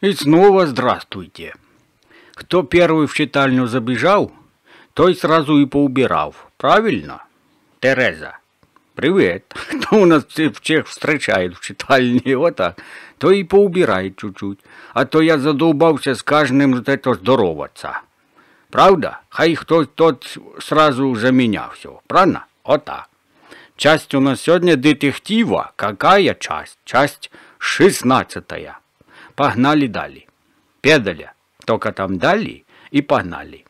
И снова здравствуйте. Кто первый в читальню забежал, той сразу и поубирал. Правильно? Тереза. Привет. Кто у нас всех встречает в читальне, вот так, то и поубирает чуть-чуть. А то я задолбался с каждым это здороваться. Правда? Хай кто тот сразу за меня все. Правильно? Вот так. Часть у нас сегодня детектива. Какая часть? Часть шестнадцатая. Погнали далі. Педаля. Только там дали и погнали.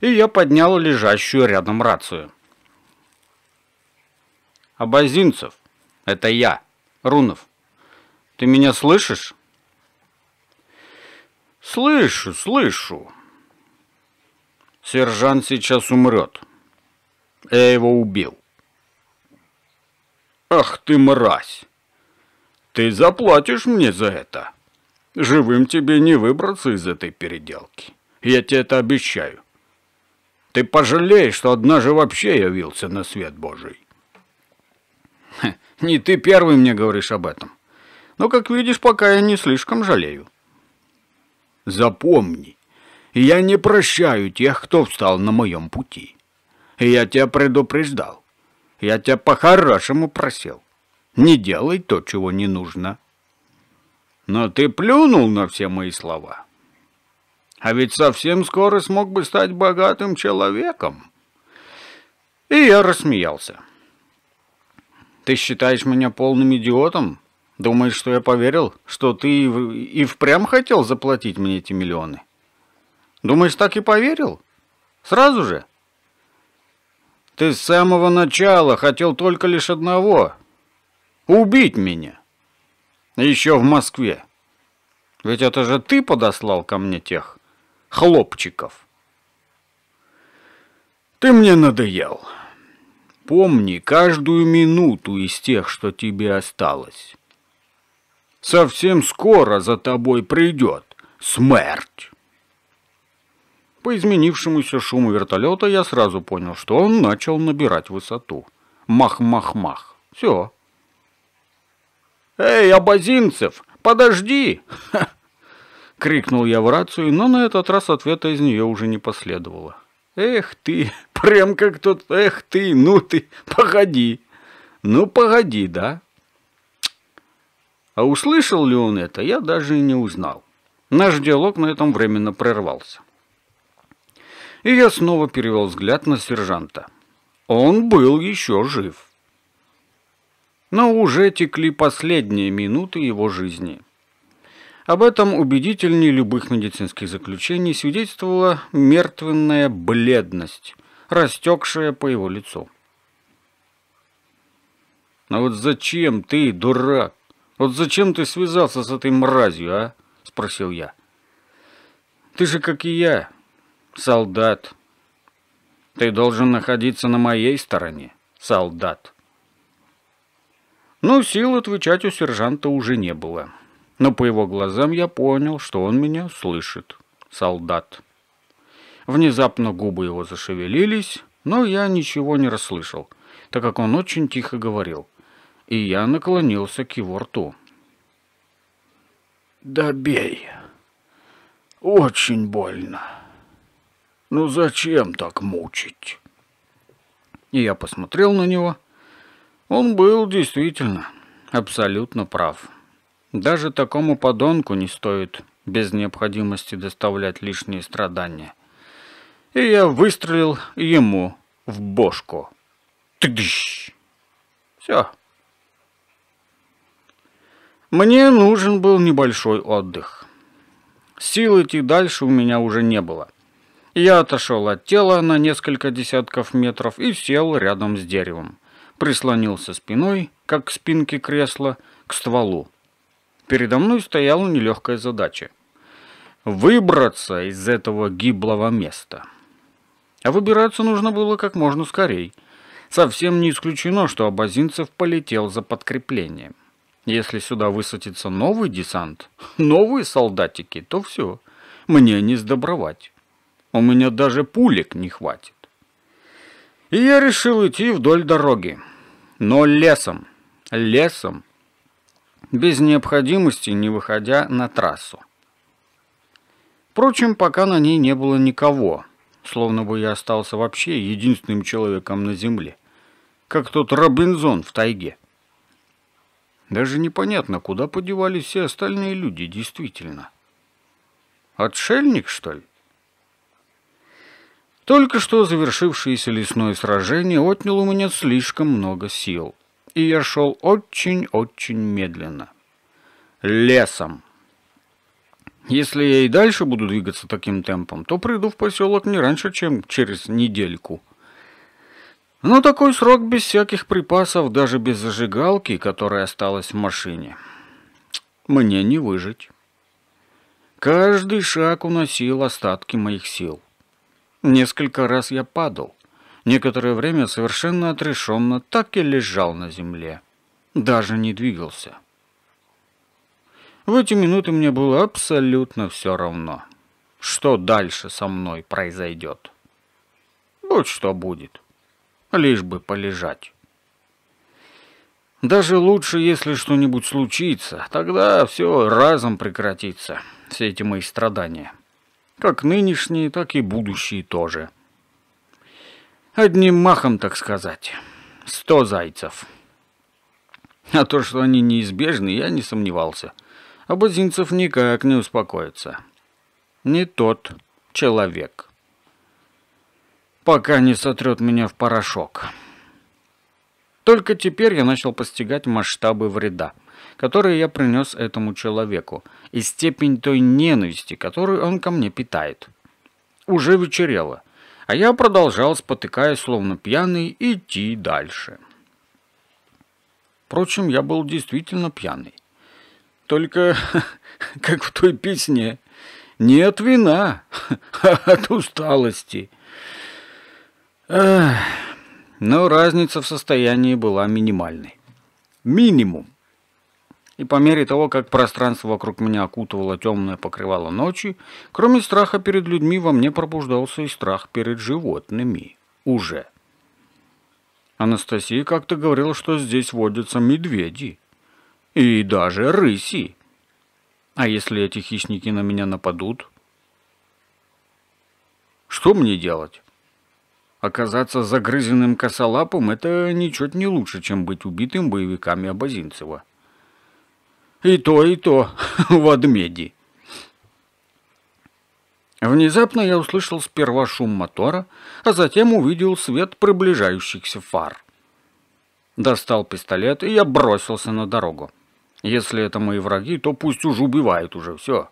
И я поднял лежащую рядом рацию. Абазинцев, это я, Рунов. Ты меня слышишь? Слышу, слышу. Сержант сейчас умрет. Я его убил. Ах ты мразь! Ты заплатишь мне за это. Живым тебе не выбраться из этой переделки. Я тебе это обещаю. Ты пожалеешь, что однажды вообще явился на свет Божий. не ты первый мне говоришь об этом. Но, как видишь, пока я не слишком жалею. Запомни, я не прощаю тех, кто встал на моем пути. Я тебя предупреждал. Я тебя по-хорошему просил не делай то, чего не нужно. Но ты плюнул на все мои слова. А ведь совсем скоро смог бы стать богатым человеком. И я рассмеялся. Ты считаешь меня полным идиотом? Думаешь, что я поверил, что ты и впрямь хотел заплатить мне эти миллионы? Думаешь, так и поверил? Сразу же? Ты с самого начала хотел только лишь одного Убить меня. Еще в Москве. Ведь это же ты подослал ко мне тех хлопчиков. Ты мне надоел. Помни каждую минуту из тех, что тебе осталось. Совсем скоро за тобой придет смерть. По изменившемуся шуму вертолета я сразу понял, что он начал набирать высоту. Мах-мах-мах. Все. «Эй, Абазинцев, подожди!» крикнул я в рацию, но на этот раз ответа из нее уже не последовало. «Эх ты, прям как тот, эх ты, ну ты, погоди! Ну погоди, да?» А услышал ли он это, я даже и не узнал. Наш диалог на этом временно прервался. И я снова перевел взгляд на сержанта. Он был еще жив но уже текли последние минуты его жизни. Об этом убедительнее любых медицинских заключений свидетельствовала мертвенная бледность, растекшая по его лицу. «А вот зачем ты, дурак? Вот зачем ты связался с этой мразью, а?» – спросил я. «Ты же, как и я, солдат. Ты должен находиться на моей стороне, солдат». Но ну, сил отвечать у сержанта уже не было. Но по его глазам я понял, что он меня слышит. Солдат. Внезапно губы его зашевелились, но я ничего не расслышал, так как он очень тихо говорил. И я наклонился к его рту. «Добей! Очень больно! Ну зачем так мучить?» И я посмотрел на него, он был действительно абсолютно прав. Даже такому подонку не стоит без необходимости доставлять лишние страдания. И я выстрелил ему в бошку. Тыдыщ! Все. Мне нужен был небольшой отдых. Сил идти дальше у меня уже не было. Я отошел от тела на несколько десятков метров и сел рядом с деревом прислонился спиной, как к спинке кресла, к стволу. Передо мной стояла нелегкая задача – выбраться из этого гиблого места. А выбираться нужно было как можно скорее. Совсем не исключено, что Абазинцев полетел за подкреплением. Если сюда высадится новый десант, новые солдатики, то все, мне не сдобровать. У меня даже пулек не хватит. И я решил идти вдоль дороги. Но лесом, лесом, без необходимости не выходя на трассу. Впрочем, пока на ней не было никого, словно бы я остался вообще единственным человеком на земле, как тот Робинзон в тайге. Даже непонятно, куда подевались все остальные люди, действительно. Отшельник, что ли? Только что завершившееся лесное сражение отняло у меня слишком много сил, и я шел очень-очень медленно. Лесом. Если я и дальше буду двигаться таким темпом, то приду в поселок не раньше, чем через недельку. Но такой срок без всяких припасов, даже без зажигалки, которая осталась в машине, мне не выжить. Каждый шаг уносил остатки моих сил. Несколько раз я падал. Некоторое время совершенно отрешенно так и лежал на земле. Даже не двигался. В эти минуты мне было абсолютно все равно, что дальше со мной произойдет. Будь что будет, лишь бы полежать. Даже лучше, если что-нибудь случится, тогда все разом прекратится, все эти мои страдания. Как нынешние, так и будущие тоже. Одним махом, так сказать. Сто зайцев. А то, что они неизбежны, я не сомневался. Абазинцев никак не успокоится. Не тот человек. Пока не сотрет меня в порошок. Только теперь я начал постигать масштабы вреда которые я принес этому человеку, и степень той ненависти, которую он ко мне питает. Уже вечерело, а я продолжал, спотыкаясь, словно пьяный, идти дальше. Впрочем, я был действительно пьяный. Только, как в той песне, не от вина, а от усталости. но разница в состоянии была минимальной. Минимум и по мере того, как пространство вокруг меня окутывало темное покрывало ночи, кроме страха перед людьми во мне пробуждался и страх перед животными. Уже. Анастасия как-то говорила, что здесь водятся медведи. И даже рыси. А если эти хищники на меня нападут? Что мне делать? Оказаться загрызенным косолапом – это ничуть не лучше, чем быть убитым боевиками Абазинцева и то, и то в Адмеди. Внезапно я услышал сперва шум мотора, а затем увидел свет приближающихся фар. Достал пистолет, и я бросился на дорогу. Если это мои враги, то пусть уж убивают уже все.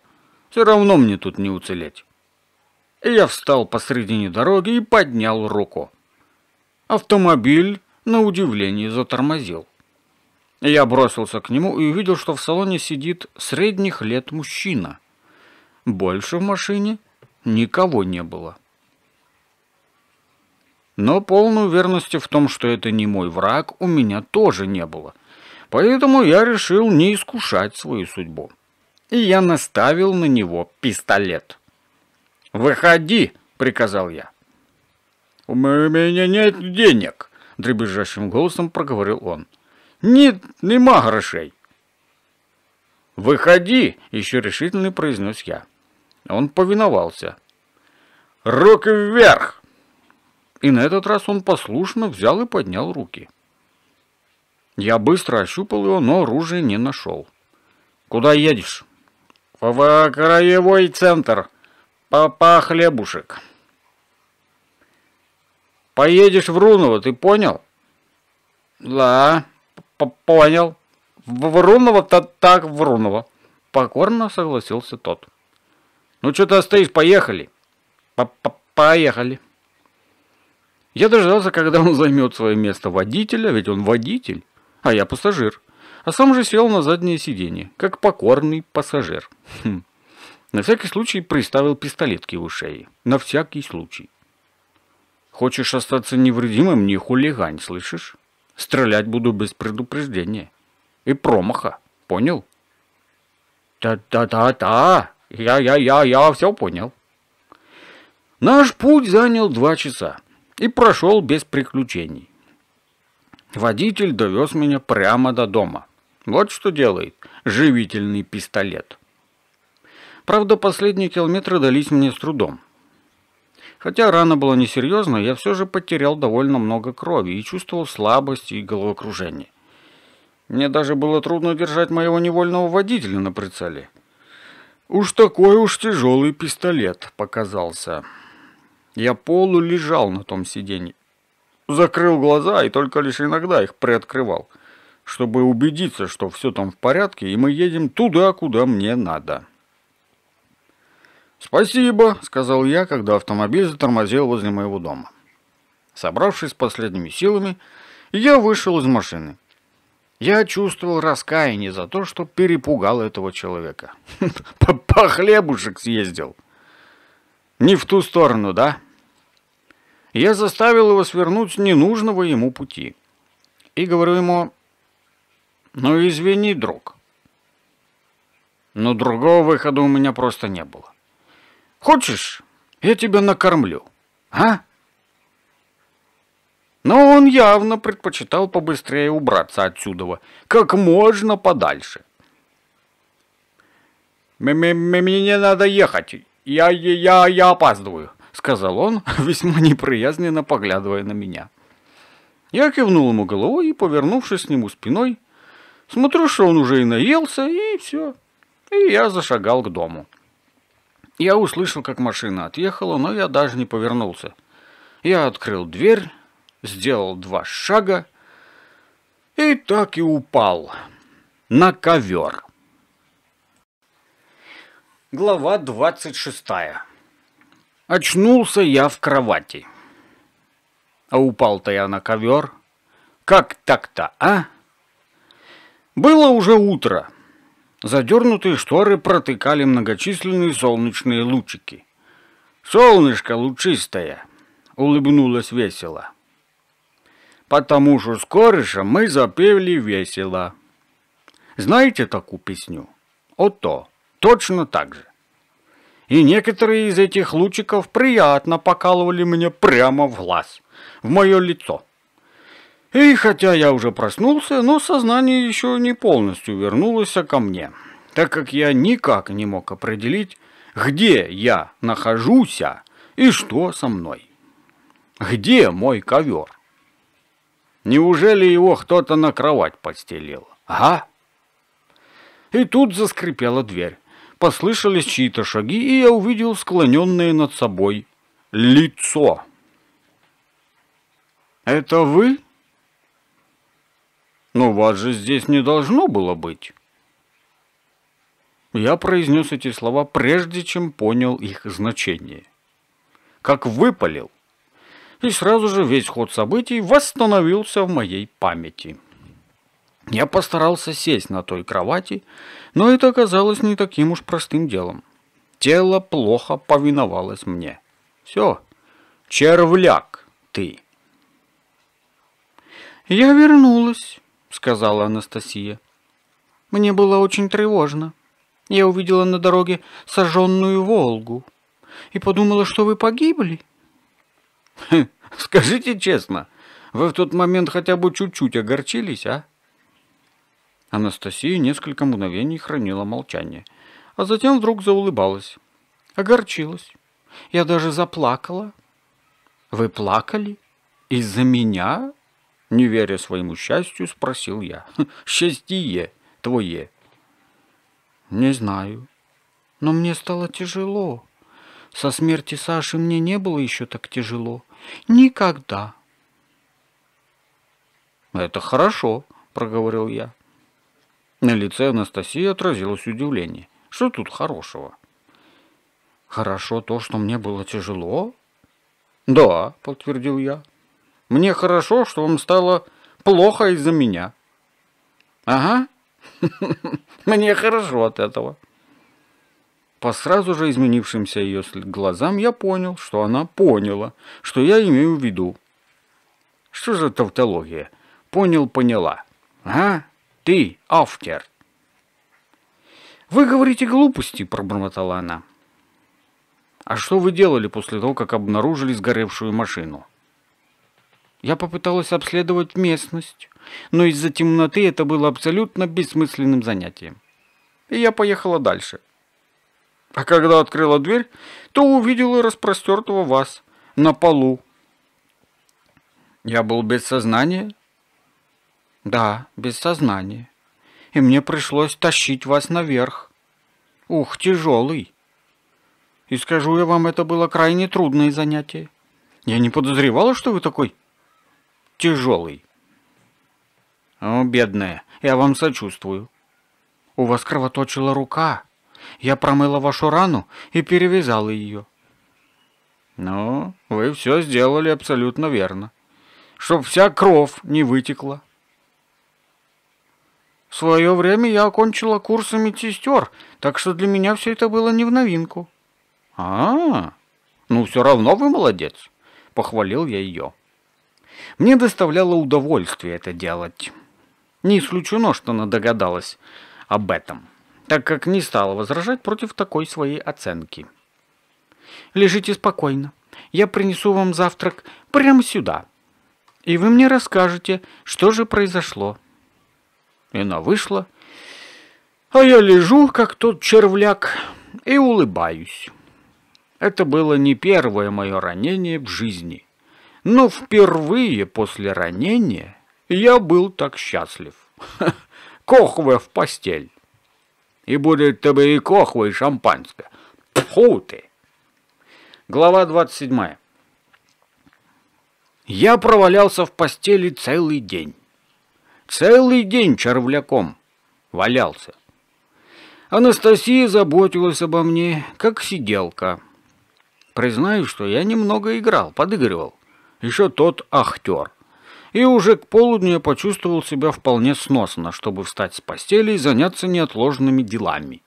Все равно мне тут не уцелеть. И я встал посредине дороги и поднял руку. Автомобиль, на удивление, затормозил. Я бросился к нему и увидел, что в салоне сидит средних лет мужчина. Больше в машине никого не было. Но полной уверенности в том, что это не мой враг, у меня тоже не было. Поэтому я решил не искушать свою судьбу. И я наставил на него пистолет. «Выходи!» — приказал я. «У меня нет денег!» — дребезжащим голосом проговорил он. Ні, нема грошей. Виходи, еще решительно произнес я. Он повиновался. Руки вверх! И на этот раз он послушно взял и поднял руки. Я быстро ощупал его, но оружие не нашел. Куда едешь? В краевой центр. Папа хлебушек. Поедешь в Руново, ты понял? Да понял. Врунова-то так Врунова. Покорно согласился тот. Ну что ты стоишь, поехали. поехали. Я дождался, когда он займет свое место водителя, ведь он водитель, а я пассажир. А сам же сел на заднее сиденье, как покорный пассажир. Хм. На всякий случай приставил пистолет к его шее. На всякий случай. Хочешь остаться невредимым, не хулигань, слышишь? Стрелять буду без предупреждения. И промаха. Понял? Та-та-та-та. Я-я-я-я все понял. Наш путь занял два часа и прошел без приключений. Водитель довез меня прямо до дома. Вот что делает живительный пистолет. Правда, последние километры дались мне с трудом. Хотя рана была несерьезная, я все же потерял довольно много крови и чувствовал слабость и головокружение. Мне даже было трудно держать моего невольного водителя на прицеле. Уж такой уж тяжелый пистолет показался. Я полулежал на том сиденье. Закрыл глаза и только лишь иногда их приоткрывал, чтобы убедиться, что все там в порядке, и мы едем туда, куда мне надо. «Спасибо», — сказал я, когда автомобиль затормозил возле моего дома. Собравшись с последними силами, я вышел из машины. Я чувствовал раскаяние за то, что перепугал этого человека. По хлебушек съездил. Не в ту сторону, да? Я заставил его свернуть с ненужного ему пути. И говорю ему, ну извини, друг. Но другого выхода у меня просто не было. Хочешь, я тебя накормлю, а? Но он явно предпочитал побыстрее убраться отсюда, как можно подальше. «Мне надо ехать, я, я, я опаздываю», — сказал он, весьма неприязненно поглядывая на меня. Я кивнул ему головой и, повернувшись к нему спиной, смотрю, что он уже и наелся, и все. И я зашагал к дому. Я услышал, как машина отъехала, но я даже не повернулся. Я открыл дверь, сделал два шага и так и упал на ковер. Глава 26. Очнулся я в кровати. А упал-то я на ковер. Как так-то, а? Было уже утро. Задернутые шторы протыкали многочисленные солнечные лучики. «Солнышко лучистое!» — улыбнулась весело. «Потому что с мы запели весело». Знаете такую песню? Ото. Точно так же. И некоторые из этих лучиков приятно покалывали мне прямо в глаз, в мое лицо. И хотя я уже проснулся, но сознание еще не полностью вернулось ко мне, так как я никак не мог определить, где я нахожусь и что со мной. Где мой ковер? Неужели его кто-то на кровать подстелил? Ага. И тут заскрипела дверь. Послышались чьи-то шаги, и я увидел склоненное над собой лицо. «Это вы?» Но «Ну, вас же здесь не должно было быть. Я произнес эти слова, прежде чем понял их значение. Как выпалил. И сразу же весь ход событий восстановился в моей памяти. Я постарался сесть на той кровати, но это оказалось не таким уж простым делом. Тело плохо повиновалось мне. Все, червляк ты. Я вернулась сказала Анастасия. Мне было очень тревожно. Я увидела на дороге сожженную Волгу и подумала, что вы погибли. скажите честно, вы в тот момент хотя бы чуть-чуть огорчились, а? Анастасия несколько мгновений хранила молчание, а затем вдруг заулыбалась. Огорчилась. Я даже заплакала. Вы плакали? Из-за меня? Не веря своему счастью, спросил я. «Счастье твое?» «Не знаю. Но мне стало тяжело. Со смерти Саши мне не было еще так тяжело. Никогда». «Это хорошо», — проговорил я. На лице Анастасии отразилось удивление. «Что тут хорошего?» «Хорошо то, что мне было тяжело?» «Да», — подтвердил я. Мне хорошо, что вам стало плохо из-за меня». «Ага, мне хорошо от этого». По сразу же изменившимся ее глазам я понял, что она поняла, что я имею в виду. Что за тавтология? Понял-поняла. Ага, ты, автер. «Вы говорите глупости», — пробормотала она. «А что вы делали после того, как обнаружили сгоревшую машину?» Я попыталась обследовать местность, но из-за темноты это было абсолютно бессмысленным занятием. И я поехала дальше. А когда открыла дверь, то увидела распростертого вас на полу. Я был без сознания? Да, без сознания. И мне пришлось тащить вас наверх. Ух, тяжелый. И скажу я вам, это было крайне трудное занятие. Я не подозревала, что вы такой тяжелый. О, бедная, я вам сочувствую. У вас кровоточила рука. Я промыла вашу рану и перевязала ее. Ну, вы все сделали абсолютно верно. Чтоб вся кровь не вытекла. В свое время я окончила курсы медсестер, так что для меня все это было не в новинку. А, -а, -а. ну все равно вы молодец, похвалил я ее. Мне доставляло удовольствие это делать. Не исключено, что она догадалась об этом, так как не стала возражать против такой своей оценки. «Лежите спокойно. Я принесу вам завтрак прямо сюда, и вы мне расскажете, что же произошло». И она вышла, а я лежу, как тот червляк, и улыбаюсь. Это было не первое мое ранение в жизни – но впервые после ранения я был так счастлив. Кохве в постель. И будет тебе и кохва, и шампанское. Тьфу ты! Глава 27. Я провалялся в постели целый день. Целый день червляком валялся. Анастасия заботилась обо мне, как сиделка. Признаю, что я немного играл, подыгрывал еще тот ахтер. И уже к полудню я почувствовал себя вполне сносно, чтобы встать с постели и заняться неотложными делами.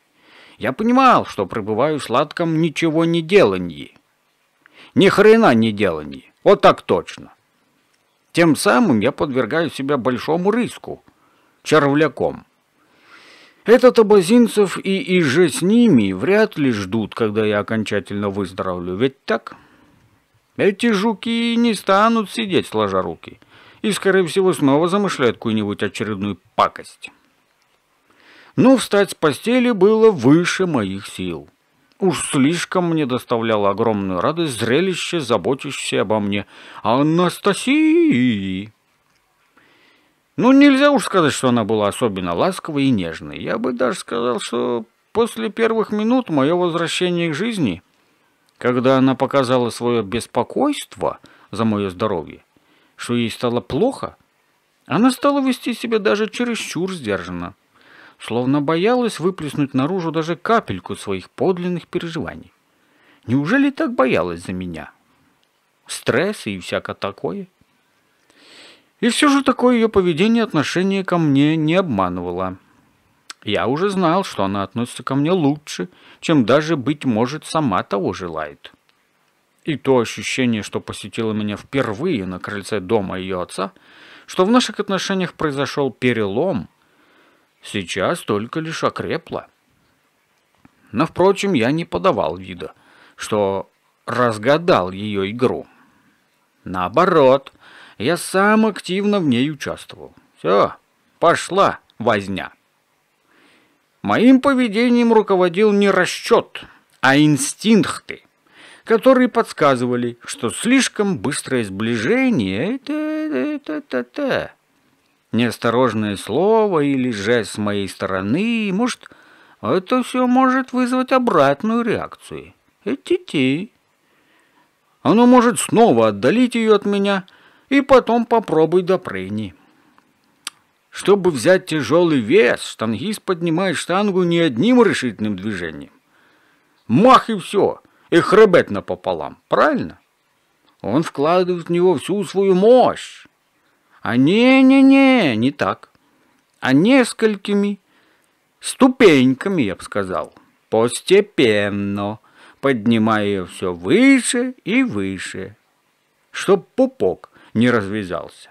Я понимал, что пребываю в сладком ничего не деланье. Ни хрена не деланье. Вот так точно. Тем самым я подвергаю себя большому риску. Червляком. Этот Абазинцев и иже с ними вряд ли ждут, когда я окончательно выздоровлю, ведь так? — эти жуки не станут сидеть сложа руки и, скорее всего, снова замышляют какую-нибудь очередную пакость. Но ну, встать с постели было выше моих сил. Уж слишком мне доставляло огромную радость зрелище, заботящееся обо мне Анастасии. Ну, нельзя уж сказать, что она была особенно ласковой и нежной. Я бы даже сказал, что после первых минут мое возвращение к жизни – когда она показала свое беспокойство за мое здоровье, что ей стало плохо, она стала вести себя даже чересчур сдержанно, словно боялась выплеснуть наружу даже капельку своих подлинных переживаний. Неужели так боялась за меня? Стресс и всякое такое. И все же такое ее поведение и отношение ко мне не обманывало. Я уже знал, что она относится ко мне лучше, чем даже, быть может, сама того желает. И то ощущение, что посетило меня впервые на крыльце дома ее отца, что в наших отношениях произошел перелом, сейчас только лишь окрепло. Но, впрочем, я не подавал вида, что разгадал ее игру. Наоборот, я сам активно в ней участвовал. Все, пошла возня. Моим поведением руководил не расчет, а инстинкты, которые подсказывали, что слишком быстрое сближение это неосторожное слово или жест с моей стороны, может, это все может вызвать обратную реакцию. Эти-ти. Оно может снова отдалить ее от меня и потом попробуй допрыгни. Чтобы взять тяжелый вес, штангист поднимает штангу не одним решительным движением. Мах и все, и хребет напополам, правильно? Он вкладывает в него всю свою мощь. А не-не-не, не так. А несколькими ступеньками, я бы сказал, постепенно, поднимая ее все выше и выше, чтоб пупок не развязался.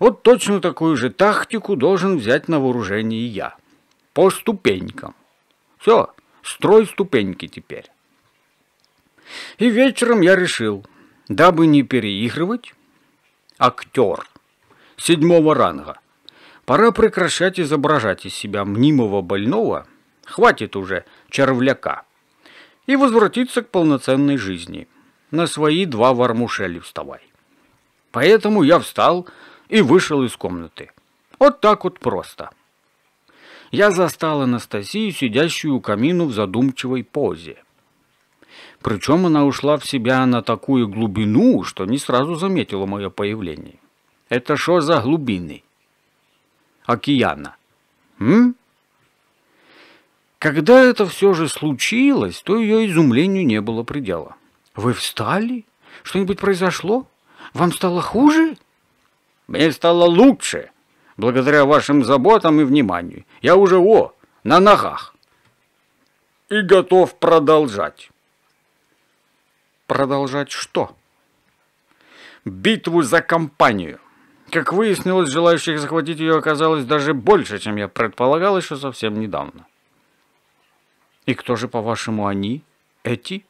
Вот точно такую же тактику должен взять на вооружение я. По ступенькам. Все, строй ступеньки теперь. И вечером я решил, дабы не переигрывать, актер седьмого ранга. Пора прекращать изображать из себя мнимого больного, хватит уже червляка, и возвратиться к полноценной жизни. На свои два вармушели вставай. Поэтому я встал и вышел из комнаты. Вот так вот просто. Я застал Анастасию, сидящую у камина в задумчивой позе. Причем она ушла в себя на такую глубину, что не сразу заметила мое появление. Это что за глубины? Океана. М? Когда это все же случилось, то ее изумлению не было предела. «Вы встали? Что-нибудь произошло? Вам стало хуже?» Мне стало лучше, благодаря вашим заботам и вниманию. Я уже, о, на ногах. И готов продолжать. Продолжать что? Битву за компанию. Как выяснилось, желающих захватить ее оказалось даже больше, чем я предполагал еще совсем недавно. И кто же, по-вашему, они? Эти?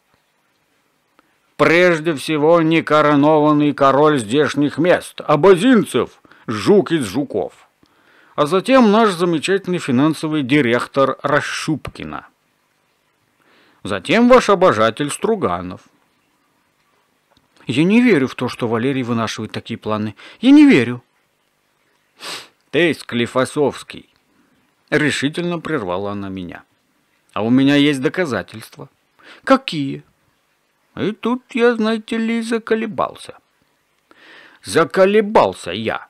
прежде всего некоронованный король здешних мест, а Базинцев, жук из жуков. А затем наш замечательный финансовый директор Расшупкина, Затем ваш обожатель Струганов. Я не верю в то, что Валерий вынашивает такие планы. Я не верю. Ты, Склифосовский, решительно прервала она меня. А у меня есть доказательства. Какие? И тут я, знаете ли, заколебался. Заколебался я.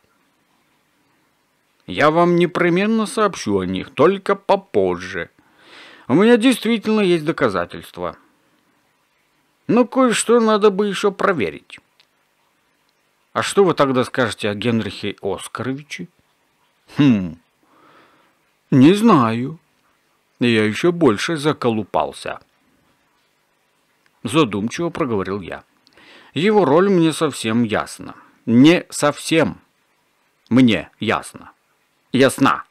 Я вам непременно сообщу о них, только попозже. У меня действительно есть доказательства. Но ну, кое-что надо бы еще проверить. А что вы тогда скажете о Генрихе Оскаровиче? Хм, не знаю. Я еще больше заколупался задумчиво проговорил я. Его роль мне совсем ясна. Не совсем мне ясна, Ясна.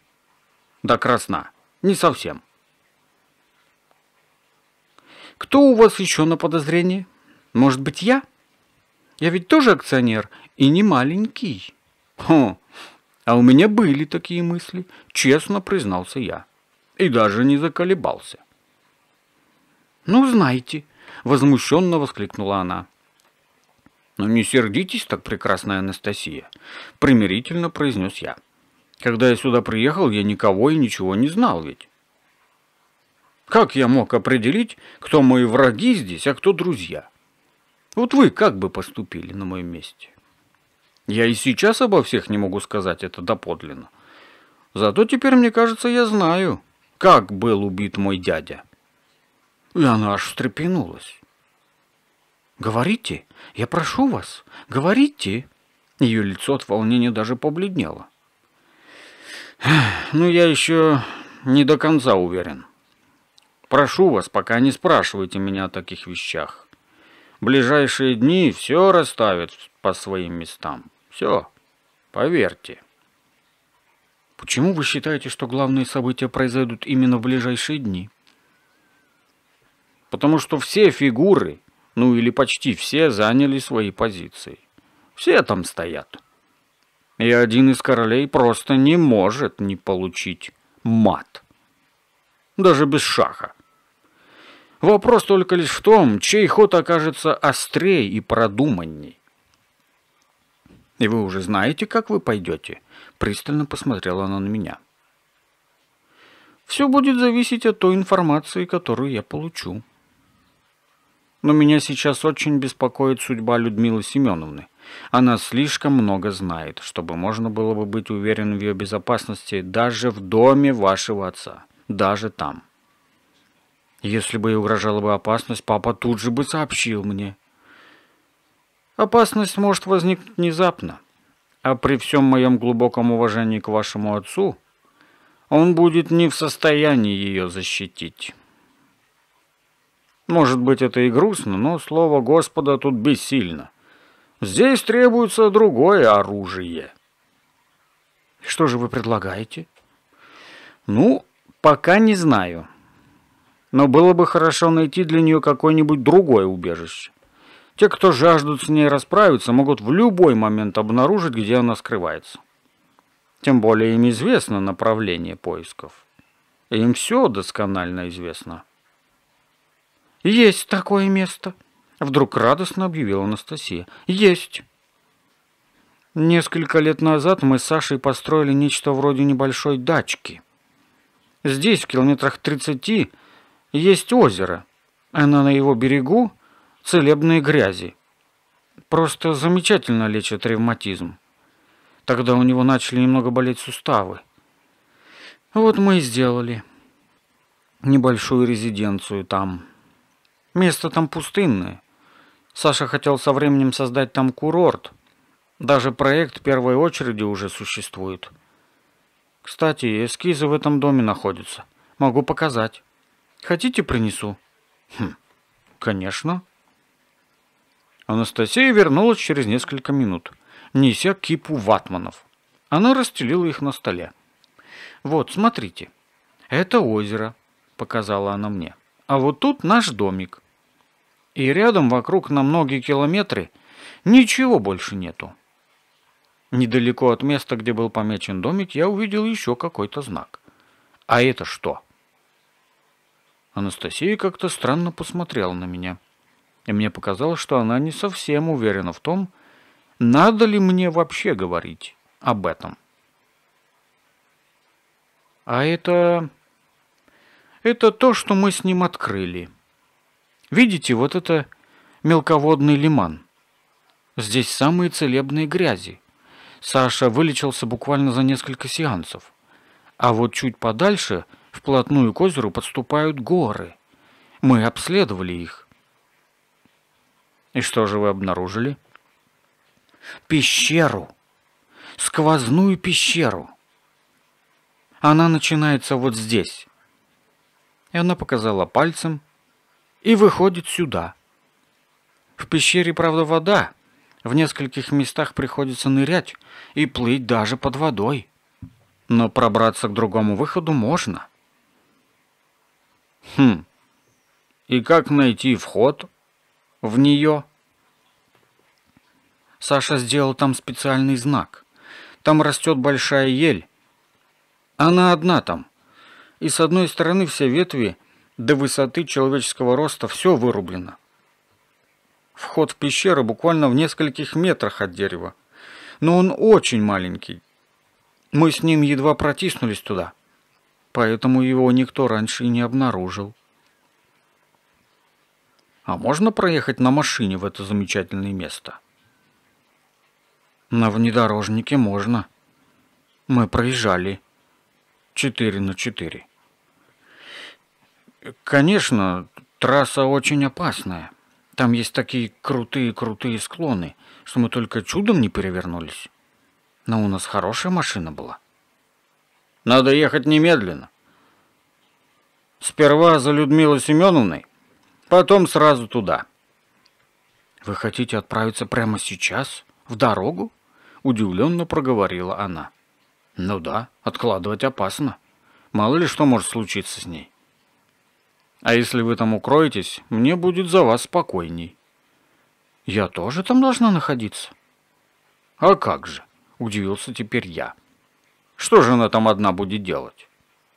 Да красна. Не совсем. Кто у вас еще на подозрении? Может быть, я? Я ведь тоже акционер и не маленький. Хм, а у меня были такие мысли, честно признался я. И даже не заколебался. Ну, знаете, возмущенно воскликнула она. «Но «Ну, не сердитесь так, прекрасная Анастасия», — примирительно произнес я. «Когда я сюда приехал, я никого и ничего не знал ведь». Как я мог определить, кто мои враги здесь, а кто друзья? Вот вы как бы поступили на моем месте? Я и сейчас обо всех не могу сказать это доподлинно. Зато теперь, мне кажется, я знаю, как был убит мой дядя. И она аж встрепенулась. «Говорите, я прошу вас, говорите!» Ее лицо от волнения даже побледнело. «Ну, я еще не до конца уверен. Прошу вас, пока не спрашивайте меня о таких вещах. ближайшие дни все расставят по своим местам. Все, поверьте». «Почему вы считаете, что главные события произойдут именно в ближайшие дни?» потому что все фигуры, ну или почти все, заняли свои позиции. Все там стоят. И один из королей просто не может не получить мат. Даже без шаха. Вопрос только лишь в том, чей ход окажется острее и продуманней. «И вы уже знаете, как вы пойдете?» Пристально посмотрела она на меня. «Все будет зависеть от той информации, которую я получу», но меня сейчас очень беспокоит судьба Людмилы Семеновны. Она слишком много знает, чтобы можно было бы быть уверен в ее безопасности даже в доме вашего отца, даже там. Если бы ей угрожала бы опасность, папа тут же бы сообщил мне. Опасность может возникнуть внезапно, а при всем моем глубоком уважении к вашему отцу, он будет не в состоянии ее защитить». Может быть, это и грустно, но слово Господа тут бессильно. Здесь требуется другое оружие. Что же вы предлагаете? Ну, пока не знаю. Но было бы хорошо найти для нее какое-нибудь другое убежище. Те, кто жаждут с ней расправиться, могут в любой момент обнаружить, где она скрывается. Тем более им известно направление поисков. Им все досконально известно. «Есть такое место!» Вдруг радостно объявила Анастасия. «Есть!» Несколько лет назад мы с Сашей построили нечто вроде небольшой дачки. Здесь, в километрах 30, есть озеро, а на его берегу целебные грязи. Просто замечательно лечит ревматизм. Тогда у него начали немного болеть суставы. Вот мы и сделали небольшую резиденцию там. Место там пустынное. Саша хотел со временем создать там курорт. Даже проект в первой очереди уже существует. Кстати, эскизы в этом доме находятся. Могу показать. Хотите, принесу? Хм, конечно. Анастасия вернулась через несколько минут, неся кипу ватманов. Она расстелила их на столе. «Вот, смотрите, это озеро», — показала она мне. «А вот тут наш домик. И рядом вокруг на многие километры ничего больше нету. Недалеко от места, где был помечен домик, я увидел еще какой-то знак. А это что? Анастасия как-то странно посмотрела на меня. И мне показалось, что она не совсем уверена в том, надо ли мне вообще говорить об этом. А это... Это то, что мы с ним открыли. Видите, вот это мелководный лиман. Здесь самые целебные грязи. Саша вылечился буквально за несколько сеансов. А вот чуть подальше, вплотную к озеру, подступают горы. Мы обследовали их. И что же вы обнаружили? Пещеру. Сквозную пещеру. Она начинается вот здесь. И она показала пальцем и выходит сюда. В пещере, правда, вода. В нескольких местах приходится нырять и плыть даже под водой. Но пробраться к другому выходу можно. Хм. И как найти вход в нее? Саша сделал там специальный знак. Там растет большая ель. Она одна там. И с одной стороны все ветви – до высоты человеческого роста все вырублено. Вход в пещеру буквально в нескольких метрах от дерева. Но он очень маленький. Мы с ним едва протиснулись туда. Поэтому его никто раньше и не обнаружил. А можно проехать на машине в это замечательное место? На внедорожнике можно. Мы проезжали. Четыре на четыре. Конечно, трасса очень опасная. Там есть такие крутые-крутые склоны, что мы только чудом не перевернулись. Но у нас хорошая машина была. Надо ехать немедленно. Сперва за Людмилой Семеновной, потом сразу туда. Вы хотите отправиться прямо сейчас? В дорогу? Удивленно проговорила она. Ну да, откладывать опасно. Мало ли что может случиться с ней. А если вы там укроетесь, мне будет за вас спокойней». «Я тоже там должна находиться?» «А как же?» – удивился теперь я. «Что же она там одна будет делать?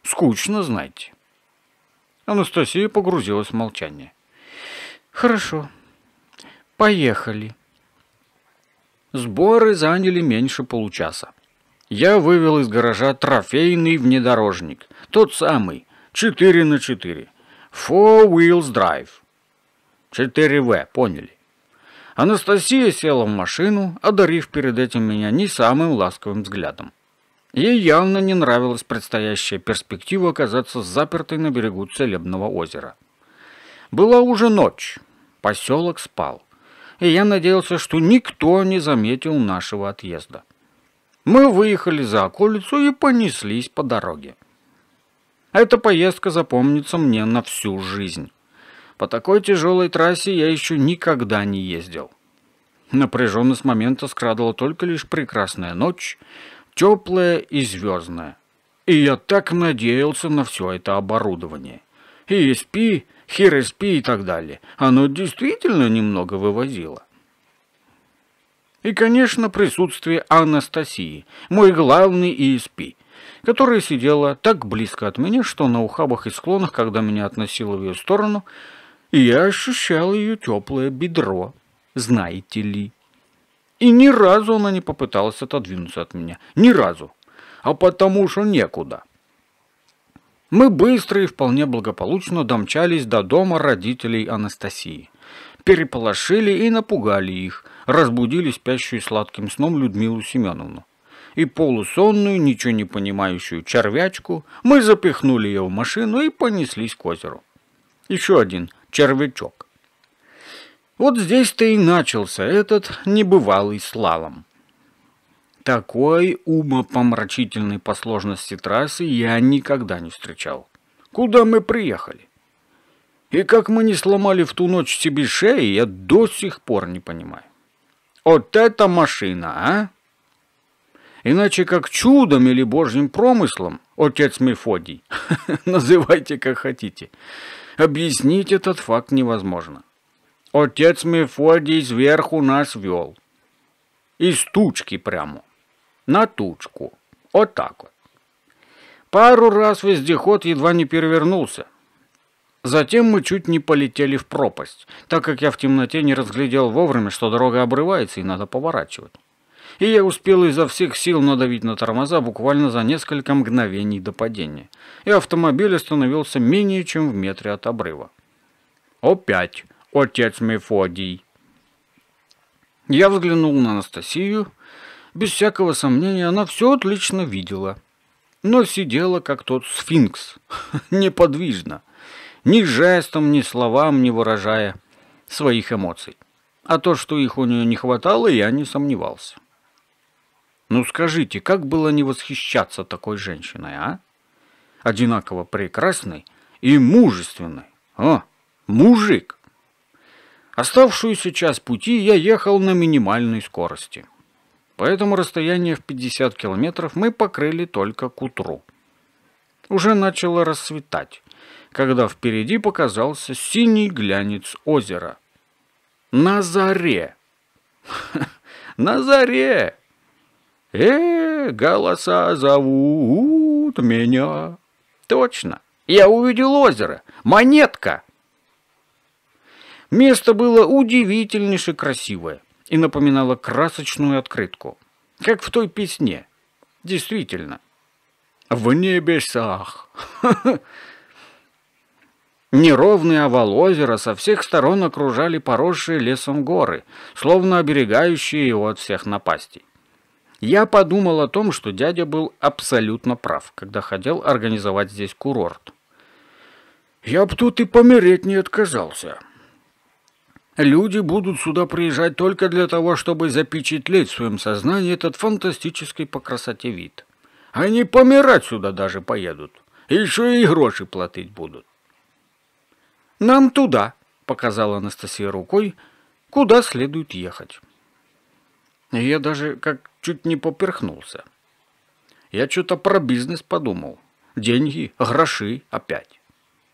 Скучно, знаете». Анастасия погрузилась в молчание. «Хорошо. Поехали». Сборы заняли меньше получаса. Я вывел из гаража трофейный внедорожник. Тот самый, четыре на четыре. Four Wheels Drive. 4В, поняли. Анастасия села в машину, одарив перед этим меня не самым ласковым взглядом. Ей явно не нравилась предстоящая перспектива оказаться запертой на берегу целебного озера. Была уже ночь, поселок спал, и я надеялся, что никто не заметил нашего отъезда. Мы выехали за околицу и понеслись по дороге. А эта поездка запомнится мне на всю жизнь. По такой тяжелой трассе я еще никогда не ездил. Напряженность момента скрадывала только лишь прекрасная ночь, теплая и звездная. И я так надеялся на все это оборудование. ESP, HereSP и так далее. Оно действительно немного вывозило. И, конечно, присутствие Анастасии, мой главный ESP которая сидела так близко от меня, что на ухабах и склонах, когда меня относило в ее сторону, я ощущал ее теплое бедро, знаете ли. И ни разу она не попыталась отодвинуться от меня. Ни разу. А потому что некуда. Мы быстро и вполне благополучно домчались до дома родителей Анастасии. Переполошили и напугали их, разбудили спящую сладким сном Людмилу Семеновну и полусонную, ничего не понимающую червячку, мы запихнули ее в машину и понеслись к озеру. Еще один червячок. Вот здесь-то и начался этот небывалый слалом. Такой умопомрачительной по сложности трассы я никогда не встречал. Куда мы приехали? И как мы не сломали в ту ночь себе шеи, я до сих пор не понимаю. Вот это машина, а! иначе как чудом или божьим промыслом, отец Мефодий, называйте как хотите, объяснить этот факт невозможно. Отец Мефодий сверху нас вел. Из тучки прямо. На тучку. Вот так вот. Пару раз вездеход едва не перевернулся. Затем мы чуть не полетели в пропасть, так как я в темноте не разглядел вовремя, что дорога обрывается и надо поворачивать и я успел изо всех сил надавить на тормоза буквально за несколько мгновений до падения, и автомобиль остановился менее чем в метре от обрыва. «Опять, отец Мефодий!» Я взглянул на Анастасию. Без всякого сомнения, она все отлично видела. Но сидела, как тот сфинкс, неподвижно, ни жестом, ни словам не выражая своих эмоций. А то, что их у нее не хватало, я не сомневался. Ну скажите, как было не восхищаться такой женщиной, а? Одинаково прекрасной и мужественной. О, а? мужик! Оставшуюся час пути я ехал на минимальной скорости. Поэтому расстояние в 50 километров мы покрыли только к утру. Уже начало рассветать, когда впереди показался синий глянец озера. На заре! На заре! Э, голоса зовут меня. Точно. Я увидел озеро. Монетка. Место было удивительнейше красивое и напоминало красочную открытку, как в той песне. Действительно. В небесах. Неровный овал озера со всех сторон окружали поросшие лесом горы, словно оберегающие его от всех напастей. Я подумал о том, что дядя был абсолютно прав, когда хотел организовать здесь курорт. Я б тут и помереть не отказался. Люди будут сюда приезжать только для того, чтобы запечатлеть в своем сознании этот фантастический по красоте вид. Они помирать сюда даже поедут. Еще и гроши платить будут. «Нам туда», — показала Анастасия рукой, — «куда следует ехать» я даже как чуть не поперхнулся. Я что-то про бизнес подумал. Деньги, гроши опять.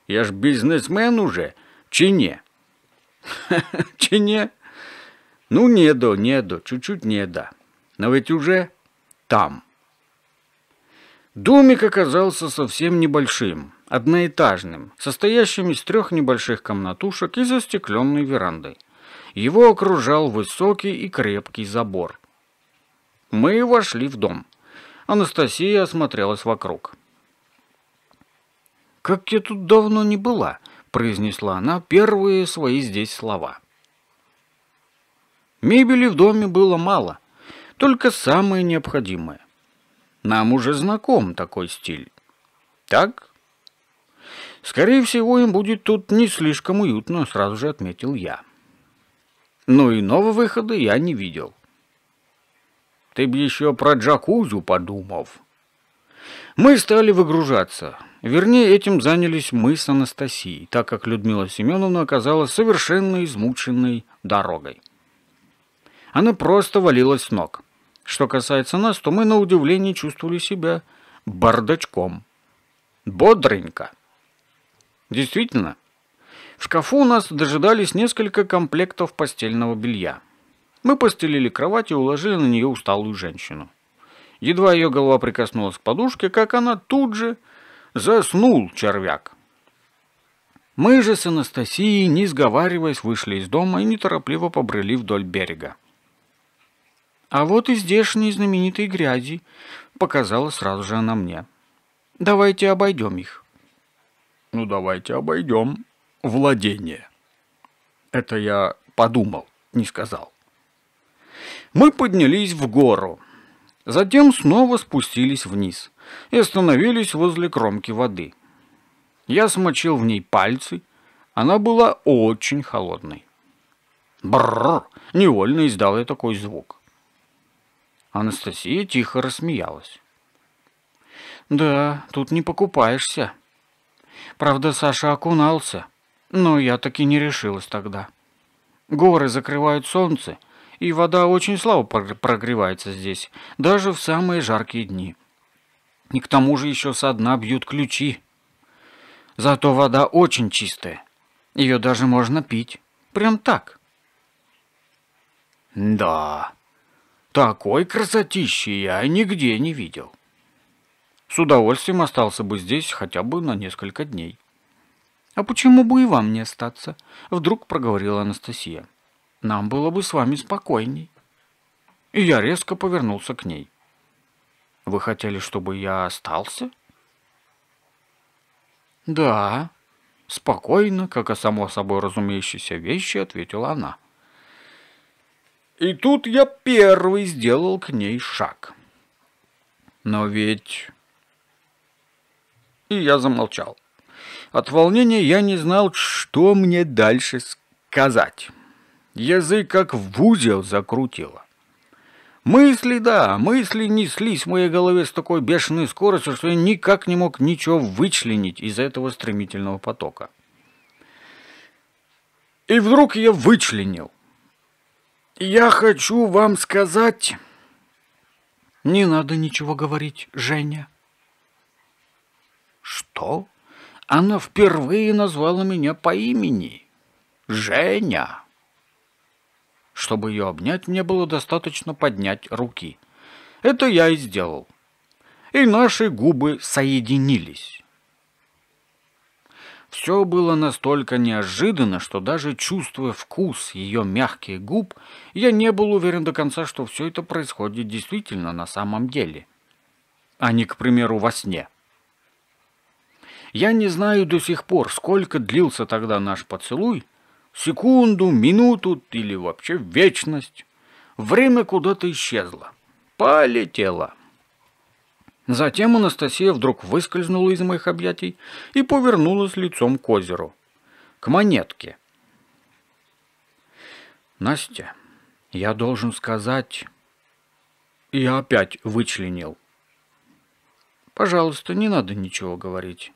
Я ж бизнесмен уже, чи не? Чи не? Ну, не до, не до, чуть-чуть не до. Но ведь уже там. Домик оказался совсем небольшим, одноэтажным, состоящим из трех небольших комнатушек и застекленной верандой. Его окружал высокий и крепкий забор. Мы вошли в дом. Анастасия осмотрелась вокруг. «Как я тут давно не была», — произнесла она первые свои здесь слова. Мебели в доме было мало, только самое необходимое. Нам уже знаком такой стиль. Так? Скорее всего, им будет тут не слишком уютно, сразу же отметил я но ну, иного выхода я не видел. Ты бы еще про джакузю подумав. Мы стали выгружаться. Вернее, этим занялись мы с Анастасией, так как Людмила Семеновна оказалась совершенно измученной дорогой. Она просто валилась с ног. Что касается нас, то мы на удивление чувствовали себя бардачком. Бодренько. Действительно, в шкафу нас дожидались несколько комплектов постельного белья. Мы постелили кровать и уложили на нее усталую женщину. Едва ее голова прикоснулась к подушке, как она тут же заснул червяк. Мы же с Анастасией, не сговариваясь, вышли из дома и неторопливо побрели вдоль берега. «А вот и здешние знаменитые грязи», — показала сразу же она мне. «Давайте обойдем их». «Ну, давайте обойдем», владение. Это я подумал, не сказал. Мы поднялись в гору. Затем снова спустились вниз и остановились возле кромки воды. Я смочил в ней пальцы. Она была очень холодной. Бррр! Невольно издал я такой звук. Анастасия тихо рассмеялась. «Да, тут не покупаешься. Правда, Саша окунался». Но я таки не решилась тогда. Горы закрывают солнце, и вода очень слабо прогревается здесь, даже в самые жаркие дни. И к тому же еще со дна бьют ключи. Зато вода очень чистая. Ее даже можно пить. Прям так. Да, такой красотищи я нигде не видел. С удовольствием остался бы здесь хотя бы на несколько дней. «А почему бы и вам не остаться?» — вдруг проговорила Анастасия. «Нам было бы с вами спокойней». И я резко повернулся к ней. «Вы хотели, чтобы я остался?» «Да», — спокойно, как и само собой разумеющиеся вещи, ответила она. И тут я первый сделал к ней шаг. Но ведь... И я замолчал. От волнения я не знал, что мне дальше сказать. Язык как в узел закрутило. Мысли, да, мысли неслись в моей голове с такой бешеной скоростью, что я никак не мог ничего вычленить из этого стремительного потока. И вдруг я вычленил. Я хочу вам сказать... Не надо ничего говорить, Женя. Что? Она впервые назвала меня по имени. Женя. Чтобы ее обнять, мне было достаточно поднять руки. Это я и сделал. И наши губы соединились. Все было настолько неожиданно, что даже чувствуя вкус ее мягких губ, я не был уверен до конца, что все это происходит действительно на самом деле, а не, к примеру, во сне. Я не знаю до сих пор, сколько длился тогда наш поцелуй. Секунду, минуту или вообще вечность. Время куда-то исчезло. Полетело. Затем Анастасия вдруг выскользнула из моих объятий и повернулась лицом к озеру. К монетке. «Настя, я должен сказать...» Я опять вычленил. «Пожалуйста, не надо ничего говорить».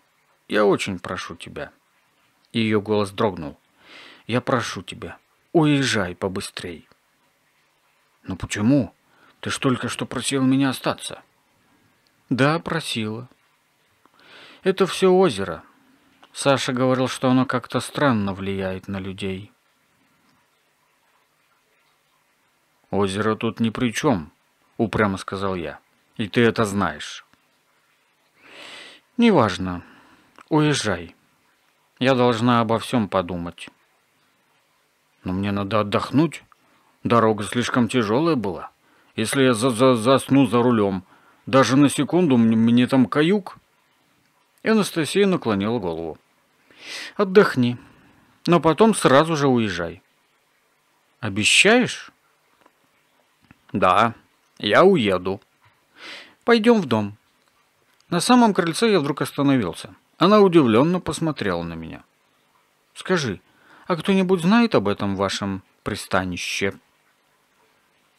Я очень прошу тебя». Ее голос дрогнул. «Я прошу тебя, уезжай побыстрей». «Но почему? Ты ж только что просил меня остаться». «Да, просила». «Это все озеро». Саша говорил, что оно как-то странно влияет на людей. «Озеро тут ни при чем», — упрямо сказал я. «И ты это знаешь». «Неважно. Уезжай. Я должна обо всем подумать. Но мне надо отдохнуть. Дорога слишком тяжелая была. Если я за -за засну за рулем, даже на секунду мне, там каюк. И Анастасия наклонила голову. Отдохни, но потом сразу же уезжай. Обещаешь? Да, я уеду. Пойдем в дом. На самом крыльце я вдруг остановился. Она удивленно посмотрела на меня. «Скажи, а кто-нибудь знает об этом вашем пристанище?»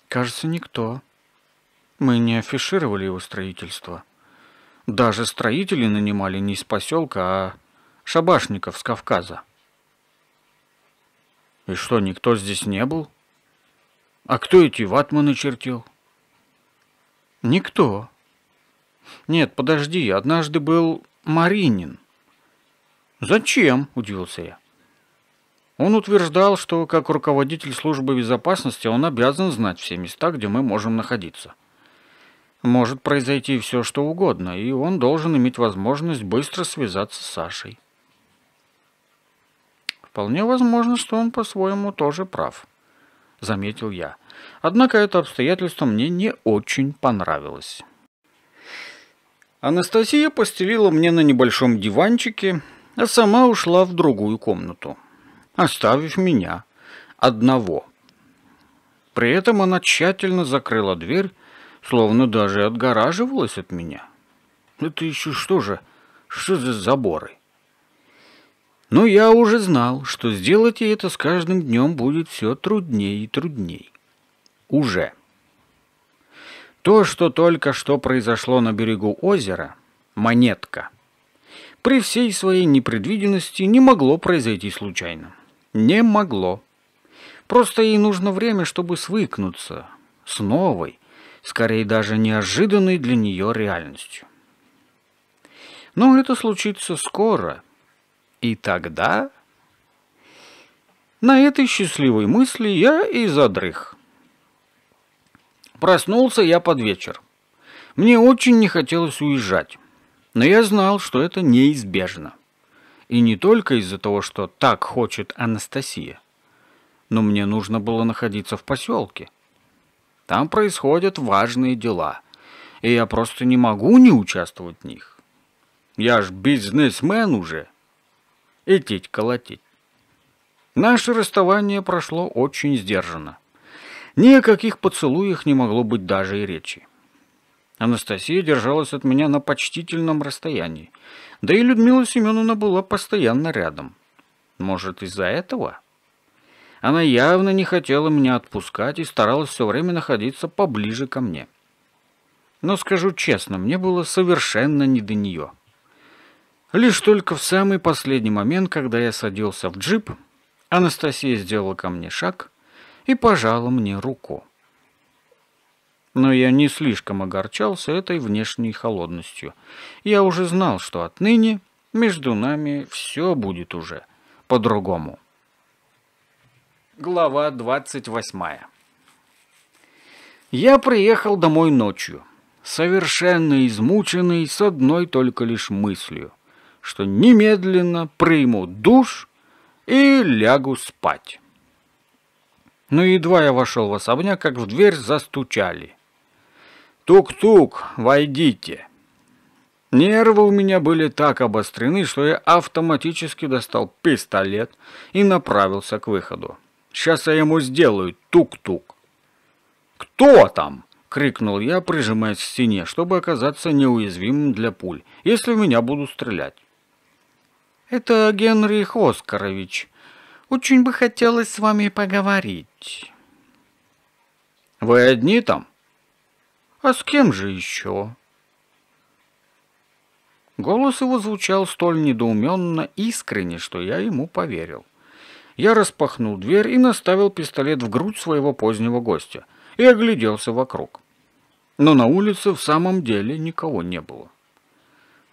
«Кажется, никто. Мы не афишировали его строительство. Даже строители нанимали не из поселка, а шабашников с Кавказа». «И что, никто здесь не был? А кто эти ватманы чертил?» «Никто. Нет, подожди, однажды был Маринин. «Зачем?» – удивился я. Он утверждал, что как руководитель службы безопасности он обязан знать все места, где мы можем находиться. Может произойти все, что угодно, и он должен иметь возможность быстро связаться с Сашей. Вполне возможно, что он по-своему тоже прав, заметил я. Однако это обстоятельство мне не очень понравилось. Анастасия постелила мне на небольшом диванчике, а сама ушла в другую комнату, оставив меня одного. При этом она тщательно закрыла дверь, словно даже отгораживалась от меня. Это еще что же? Что за заборы? Но я уже знал, что сделать ей это с каждым днем будет все труднее и трудней. Уже. То, что только что произошло на берегу озера, монетка, при всей своей непредвиденности не могло произойти случайно. Не могло. Просто ей нужно время, чтобы свыкнуться с новой, скорее даже неожиданной для нее реальностью. Но это случится скоро. И тогда... На этой счастливой мысли я и задрых. Проснулся я под вечер. Мне очень не хотелось уезжать, но я знал, что это неизбежно. И не только из-за того, что так хочет Анастасия. Но мне нужно было находиться в поселке. Там происходят важные дела, и я просто не могу не участвовать в них. Я ж бизнесмен уже. Идти колотить. Наше расставание прошло очень сдержанно. Ни о каких поцелуях не могло быть даже и речи. Анастасия держалась от меня на почтительном расстоянии, да и Людмила Семеновна была постоянно рядом. Может, из-за этого? Она явно не хотела меня отпускать и старалась все время находиться поближе ко мне. Но скажу честно, мне было совершенно не до нее. Лишь только в самый последний момент, когда я садился в джип, Анастасия сделала ко мне шаг, и пожала мне руку. Но я не слишком огорчался этой внешней холодностью. Я уже знал, что отныне между нами все будет уже по-другому. Глава 28 Я приехал домой ночью, совершенно измученный с одной только лишь мыслью, что немедленно приму душ и лягу спать. Но ну едва я вошел в особняк, как в дверь застучали. «Тук-тук, войдите!» Нервы у меня были так обострены, что я автоматически достал пистолет и направился к выходу. «Сейчас я ему сделаю тук-тук!» «Кто там?» — крикнул я, прижимаясь к стене, чтобы оказаться неуязвимым для пуль, если в меня будут стрелять. «Это Генрих Оскарович», очень бы хотелось с вами поговорить. Вы одни там? А с кем же еще? Голос его звучал столь недоуменно искренне, что я ему поверил. Я распахнул дверь и наставил пистолет в грудь своего позднего гостя и огляделся вокруг. Но на улице в самом деле никого не было.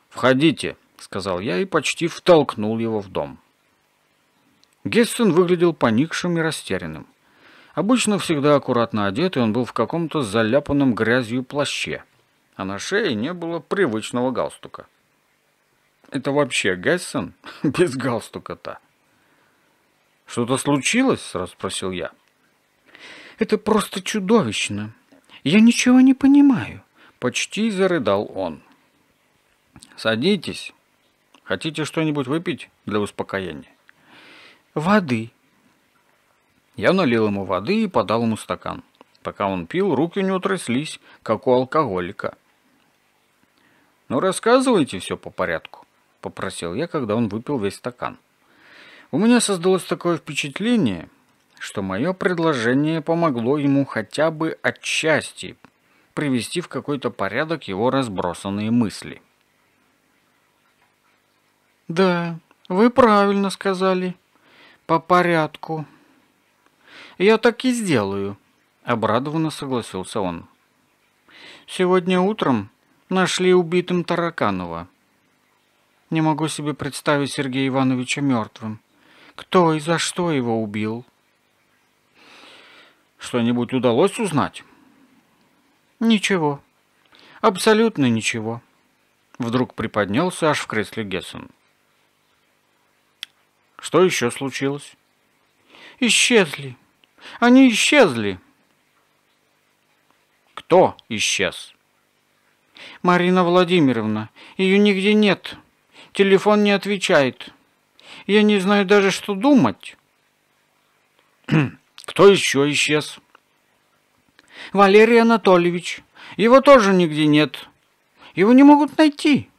«Входите», — сказал я и почти втолкнул его в дом. Гессен выглядел поникшим и растерянным. Обычно всегда аккуратно одетый, он был в каком-то заляпанном грязью плаще, а на шее не было привычного галстука. Это вообще Гессен? Без галстука-то. «Что-то случилось?» — сразу спросил я. «Это просто чудовищно. Я ничего не понимаю», — почти зарыдал он. «Садитесь. Хотите что-нибудь выпить для успокоения?» воды». Я налил ему воды и подал ему стакан. Пока он пил, руки не него как у алкоголика. «Ну, рассказывайте все по порядку», — попросил я, когда он выпил весь стакан. У меня создалось такое впечатление, что мое предложение помогло ему хотя бы отчасти привести в какой-то порядок его разбросанные мысли. «Да, вы правильно сказали», по порядку. Я так и сделаю, обрадованно согласился он. Сегодня утром нашли убитым Тараканова. Не могу себе представить Сергея Ивановича мертвым. Кто и за что его убил? Что-нибудь удалось узнать? Ничего. Абсолютно ничего. Вдруг приподнялся аж в кресле Гессен. Что еще случилось? Исчезли. Они исчезли. Кто исчез? Марина Владимировна, ее нигде нет. Телефон не отвечает. Я не знаю даже, что думать. Кто еще исчез? Валерий Анатольевич. Его тоже нигде нет. Его не могут найти.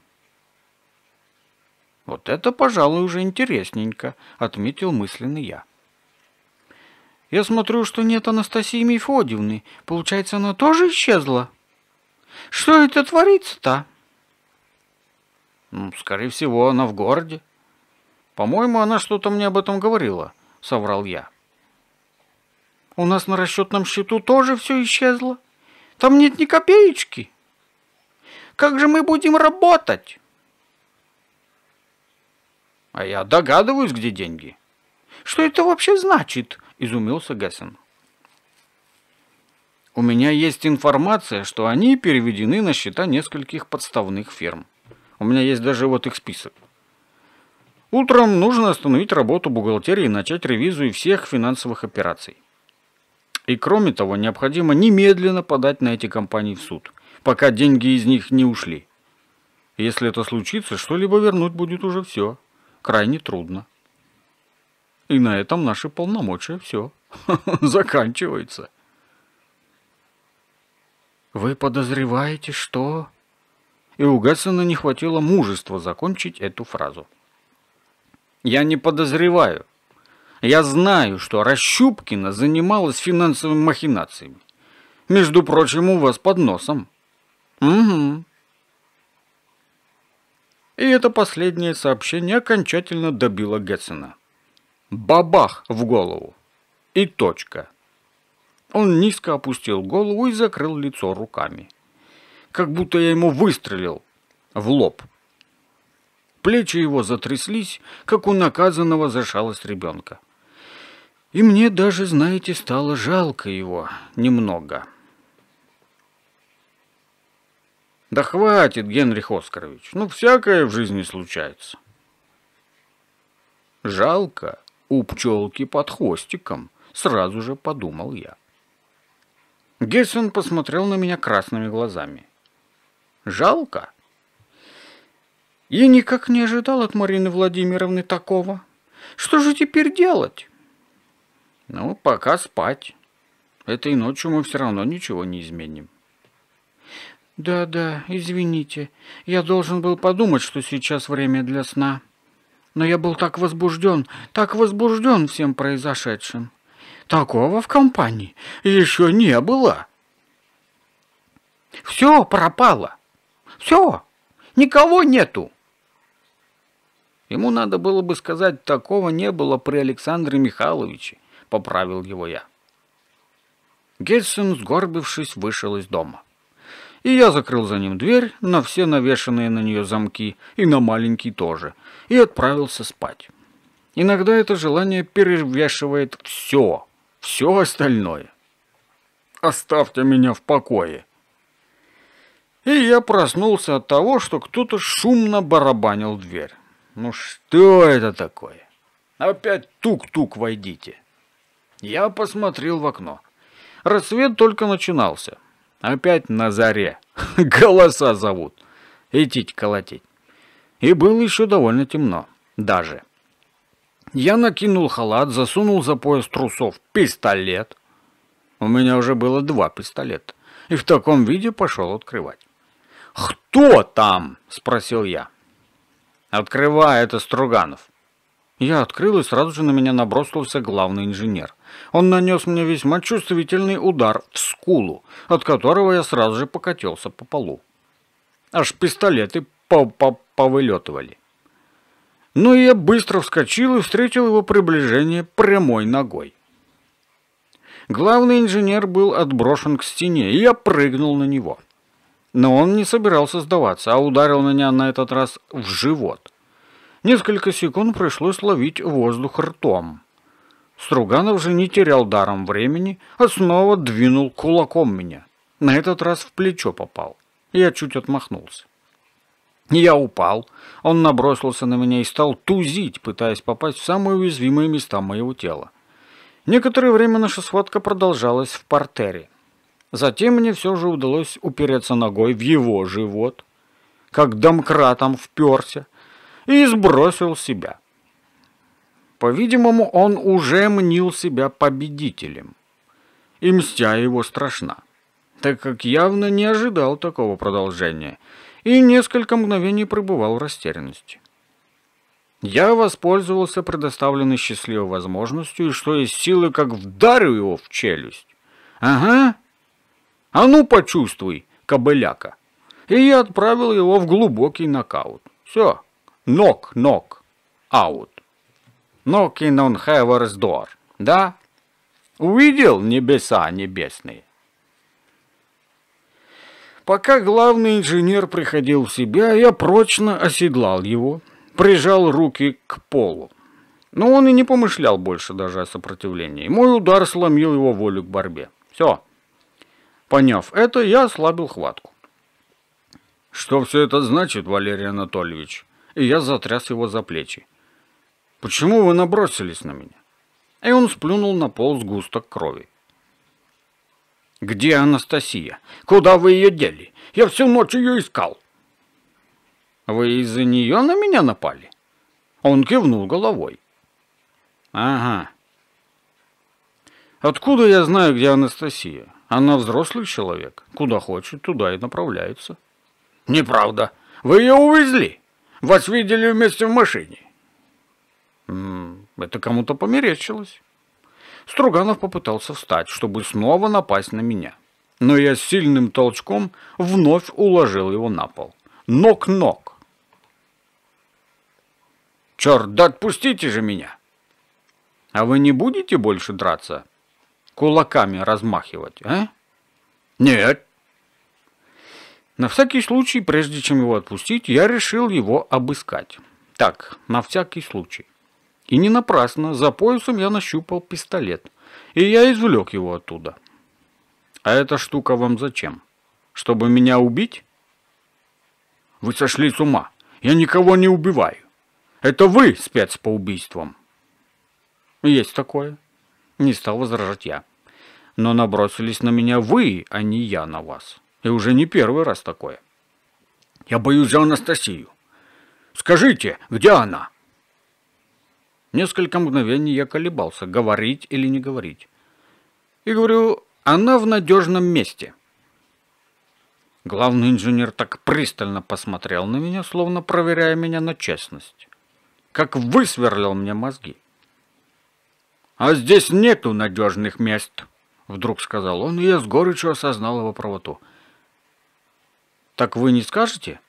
«Вот это, пожалуй, уже интересненько», — отметил мысленный я. «Я смотрю, что нет Анастасии Мефодиевны. Получается, она тоже исчезла? Что это творится-то?» ну, «Скорее всего, она в городе. По-моему, она что-то мне об этом говорила», — соврал я. «У нас на расчетном счету тоже все исчезло. Там нет ни копеечки. Как же мы будем работать?» А я догадываюсь, где деньги. Что это вообще значит? Изумился Гессен. У меня есть информация, что они переведены на счета нескольких подставных ферм. У меня есть даже вот их список. Утром нужно остановить работу бухгалтерии и начать ревизию всех финансовых операций. И кроме того, необходимо немедленно подать на эти компании в суд, пока деньги из них не ушли. Если это случится, что-либо вернуть будет уже все крайне трудно. И на этом наши полномочия все заканчиваются. Вы подозреваете, что... И у Гессена не хватило мужества закончить эту фразу. Я не подозреваю. Я знаю, что Рощупкина занималась финансовыми махинациями. Между прочим, у вас под носом. Угу, и это последнее сообщение окончательно добило Гетсона. Бабах в голову. И точка. Он низко опустил голову и закрыл лицо руками. Как будто я ему выстрелил в лоб. Плечи его затряслись, как у наказанного зашалость ребенка. И мне даже, знаете, стало жалко его немного. Да хватит, Генрих Оскарович, ну всякое в жизни случается. Жалко, у пчелки под хвостиком, сразу же подумал я. Гессен посмотрел на меня красными глазами. Жалко? Я никак не ожидал от Марины Владимировны такого. Что же теперь делать? Ну, пока спать. Этой ночью мы все равно ничего не изменим. «Да-да, извините. Я должен был подумать, что сейчас время для сна. Но я был так возбужден, так возбужден всем произошедшим. Такого в компании еще не было. Все пропало. Все. Никого нету». Ему надо было бы сказать, такого не было при Александре Михайловиче, поправил его я. Гельсон, сгорбившись, вышел из дома и я закрыл за ним дверь на все навешанные на нее замки, и на маленький тоже, и отправился спать. Иногда это желание перевешивает все, все остальное. Оставьте меня в покое. И я проснулся от того, что кто-то шумно барабанил дверь. Ну что это такое? Опять тук-тук войдите. Я посмотрел в окно. Рассвет только начинался. Опять на заре. Голоса зовут. Идите колотить. И было еще довольно темно. Даже. Я накинул халат, засунул за пояс трусов пистолет. У меня уже было два пистолета. И в таком виде пошел открывать. «Кто там?» – спросил я. «Открывай, это Струганов». Я открыл, и сразу же на меня набросился главный инженер. Он нанес мне весьма чувствительный удар в скулу, от которого я сразу же покатился по полу. Аж пистолеты по -по повылетывали. Но ну, я быстро вскочил и встретил его приближение прямой ногой. Главный инженер был отброшен к стене, и я прыгнул на него. Но он не собирался сдаваться, а ударил меня на этот раз в живот. Несколько секунд пришлось ловить воздух ртом. Струганов же не терял даром времени, а снова двинул кулаком меня. На этот раз в плечо попал. Я чуть отмахнулся. Я упал. Он набросился на меня и стал тузить, пытаясь попасть в самые уязвимые места моего тела. Некоторое время наша схватка продолжалась в портере. Затем мне все же удалось упереться ногой в его живот, как домкратом вперся, и сбросил себя. По-видимому, он уже мнил себя победителем. И мстя его страшна, так как явно не ожидал такого продолжения и несколько мгновений пребывал в растерянности. Я воспользовался предоставленной счастливой возможностью и что из силы как вдарю его в челюсть. Ага, а ну почувствуй, кобыляка. И я отправил его в глубокий нокаут. Все, knock knock out. Knocking on heaven's door. Да? Увидел небеса небесные? Пока главный инженер приходил в себя, я прочно оседлал его, прижал руки к полу. Но он и не помышлял больше даже о сопротивлении. Мой удар сломил его волю к борьбе. Все. Поняв это, я ослабил хватку. «Что все это значит, Валерий Анатольевич?» и я затряс его за плечи. «Почему вы набросились на меня?» И он сплюнул на пол сгусток крови. «Где Анастасия? Куда вы ее дели? Я всю ночь ее искал!» «Вы из-за нее на меня напали?» Он кивнул головой. «Ага. Откуда я знаю, где Анастасия? Она взрослый человек. Куда хочет, туда и направляется». «Неправда. Вы ее увезли!» Вас видели вместе в машине. Это кому-то померещилось. Струганов попытался встать, чтобы снова напасть на меня. Но я сильным толчком вновь уложил его на пол. Ног, ног. Черт, да отпустите же меня! А вы не будете больше драться? Кулаками размахивать, а? Нет, на всякий случай, прежде чем его отпустить, я решил его обыскать. Так, на всякий случай. И не напрасно, за поясом я нащупал пистолет. И я извлек его оттуда. А эта штука вам зачем? Чтобы меня убить? Вы сошли с ума. Я никого не убиваю. Это вы спец по убийствам. Есть такое. Не стал возражать я. Но набросились на меня вы, а не я на вас. И уже не первый раз такое. Я боюсь за Анастасию. Скажите, где она? Несколько мгновений я колебался, говорить или не говорить. И говорю, она в надежном месте. Главный инженер так пристально посмотрел на меня, словно проверяя меня на честность. Как высверлил мне мозги. «А здесь нету надежных мест», — вдруг сказал он, и я с горечью осознал его правоту. Так вы не скажете?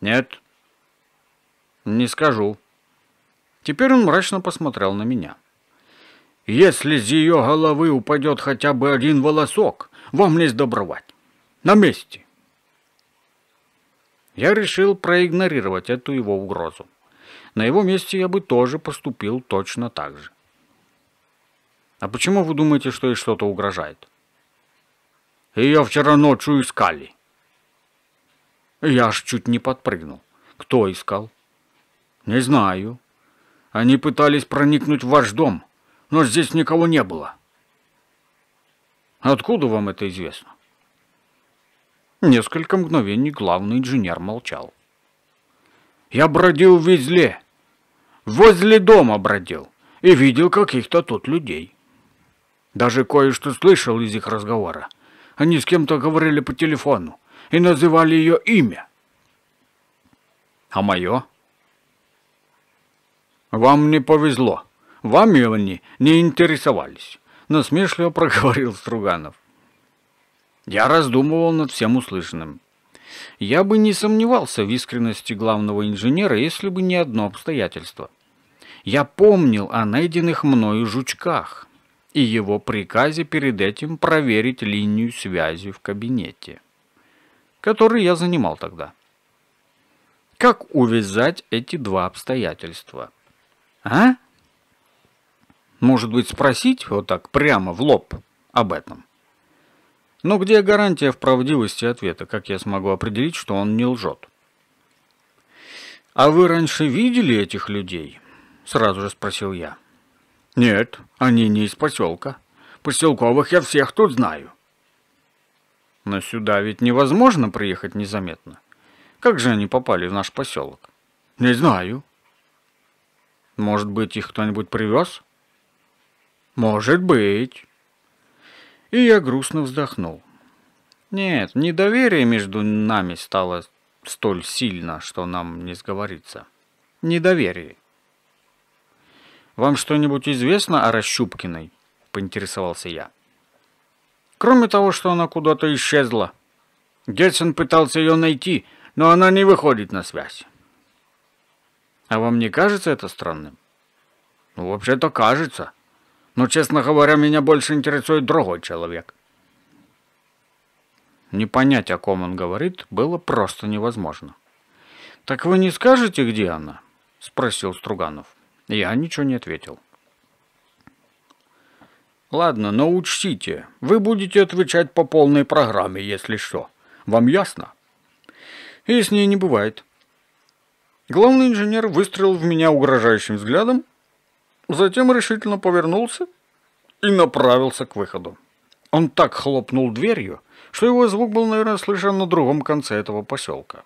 Нет. Не скажу. Теперь он мрачно посмотрел на меня. Если с ее головы упадет хотя бы один волосок, вам не сдобровать. На месте. Я решил проигнорировать эту его угрозу. На его месте я бы тоже поступил точно так же. А почему вы думаете, что ей что-то угрожает? Ее вчера ночью искали. Я аж чуть не подпрыгнул. Кто искал? Не знаю. Они пытались проникнуть в ваш дом, но здесь никого не было. Откуда вам это известно? Несколько мгновений главный инженер молчал. Я бродил в Визле. Возле дома бродил и видел каких-то тут людей. Даже кое-что слышал из их разговора. Они с кем-то говорили по телефону и называли ее имя. А мое? Вам не повезло. вам Вами они не интересовались, насмешливо проговорил Струганов. Я раздумывал над всем услышанным. Я бы не сомневался в искренности главного инженера, если бы не одно обстоятельство. Я помнил о найденных мною жучках и его приказе перед этим проверить линию связи в кабинете который я занимал тогда. Как увязать эти два обстоятельства? А? Может быть, спросить вот так прямо в лоб об этом? Но ну, где гарантия в правдивости ответа? Как я смогу определить, что он не лжет? «А вы раньше видели этих людей?» — сразу же спросил я. «Нет, они не из поселка. Поселковых я всех тут знаю. Но сюда ведь невозможно приехать незаметно. Как же они попали в наш поселок? Не знаю. Может быть, их кто-нибудь привез? Может быть. И я грустно вздохнул. Нет, недоверие между нами стало столь сильно, что нам не сговориться. Недоверие. Вам что-нибудь известно о Расщупкиной? Поинтересовался я. Кроме того, что она куда-то исчезла. Гетсон пытался ее найти, но она не выходит на связь. А вам не кажется это странным? Ну, вообще-то кажется. Но, честно говоря, меня больше интересует другой человек. Не понять, о ком он говорит, было просто невозможно. «Так вы не скажете, где она?» — спросил Струганов. Я ничего не ответил. Ладно, но учтите, вы будете отвечать по полной программе, если что. Вам ясно? И с ней не бывает. Главный инженер выстрелил в меня угрожающим взглядом, затем решительно повернулся и направился к выходу. Он так хлопнул дверью, что его звук был, наверное, слышен на другом конце этого поселка.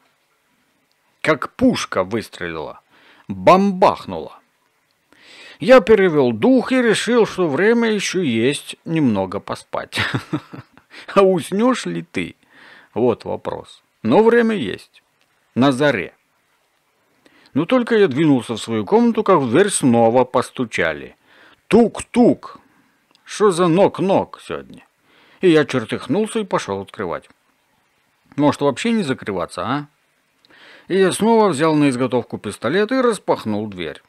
Как пушка выстрелила, бомбахнула. Я перевел дух и решил, что время еще есть немного поспать. А уснешь ли ты? Вот вопрос. Но время есть. На заре. Но только я двинулся в свою комнату, как в дверь снова постучали. Тук-тук! Что за ног-ног сегодня? И я чертыхнулся и пошел открывать. Может, вообще не закрываться, а? И я снова взял на изготовку пистолет и распахнул дверь.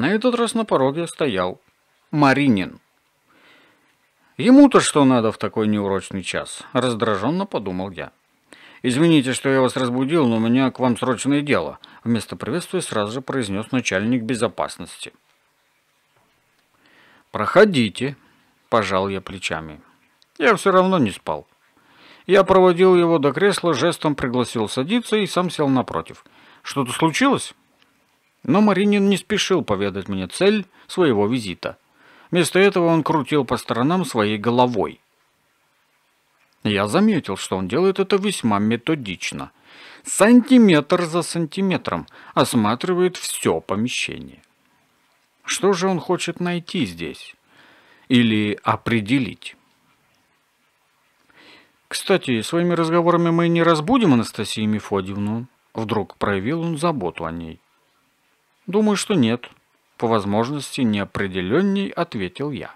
На этот раз на пороге стоял Маринин. Ему-то что надо в такой неурочный час, раздраженно подумал я. «Извините, что я вас разбудил, но у меня к вам срочное дело», вместо приветствия сразу же произнес начальник безопасности. «Проходите», – пожал я плечами. Я все равно не спал. Я проводил его до кресла, жестом пригласил садиться и сам сел напротив. «Что-то случилось?» Но Маринин не спешил поведать мне цель своего визита. Вместо этого он крутил по сторонам своей головой. Я заметил, что он делает это весьма методично. Сантиметр за сантиметром осматривает все помещение. Что же он хочет найти здесь? Или определить? «Кстати, своими разговорами мы не разбудим Анастасию Мефодьевну?» Вдруг проявил он заботу о ней. «Думаю, что нет», — по возможности неопределенней ответил я.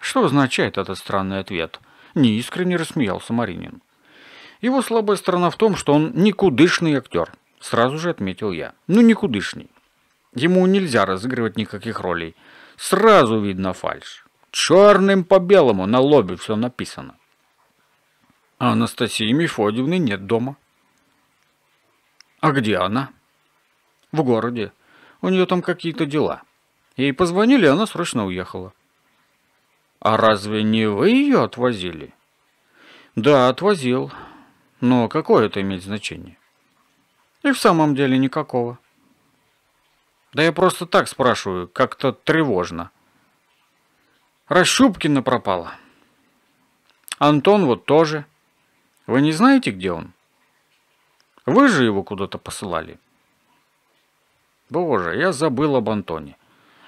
«Что означает этот странный ответ?» — неискренне рассмеялся Маринин. «Его слабая сторона в том, что он никудышный актер», — сразу же отметил я. «Ну, никудышный. Ему нельзя разыгрывать никаких ролей. Сразу видно фальш. Черным по белому на лобе все написано». «А Анастасии Мефодьевны нет дома». «А где она?» В городе. У нее там какие-то дела. Ей позвонили, она срочно уехала. А разве не вы ее отвозили? Да, отвозил. Но какое это имеет значение? И в самом деле никакого. Да я просто так спрашиваю, как-то тревожно. Расщупкина пропала. Антон вот тоже. Вы не знаете, где он? Вы же его куда-то посылали. Боже, я забыл об Антоне.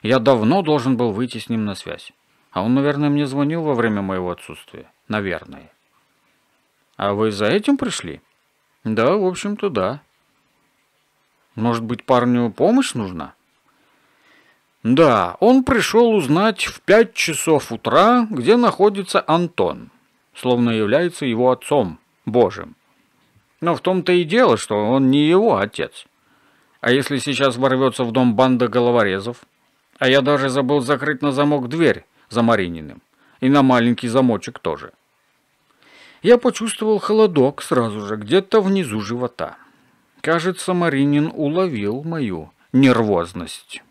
Я давно должен был выйти с ним на связь. А он, наверное, мне звонил во время моего отсутствия. Наверное. А вы за этим пришли? Да, в общем-то, да. Может быть, парню помощь нужна? Да, он пришел узнать в пять часов утра, где находится Антон, словно является его отцом, Божьим. Но в том-то и дело, что он не его отец. А если сейчас ворвется в дом банда головорезов? А я даже забыл закрыть на замок дверь за Марининым. И на маленький замочек тоже. Я почувствовал холодок сразу же, где-то внизу живота. Кажется, Маринин уловил мою нервозность.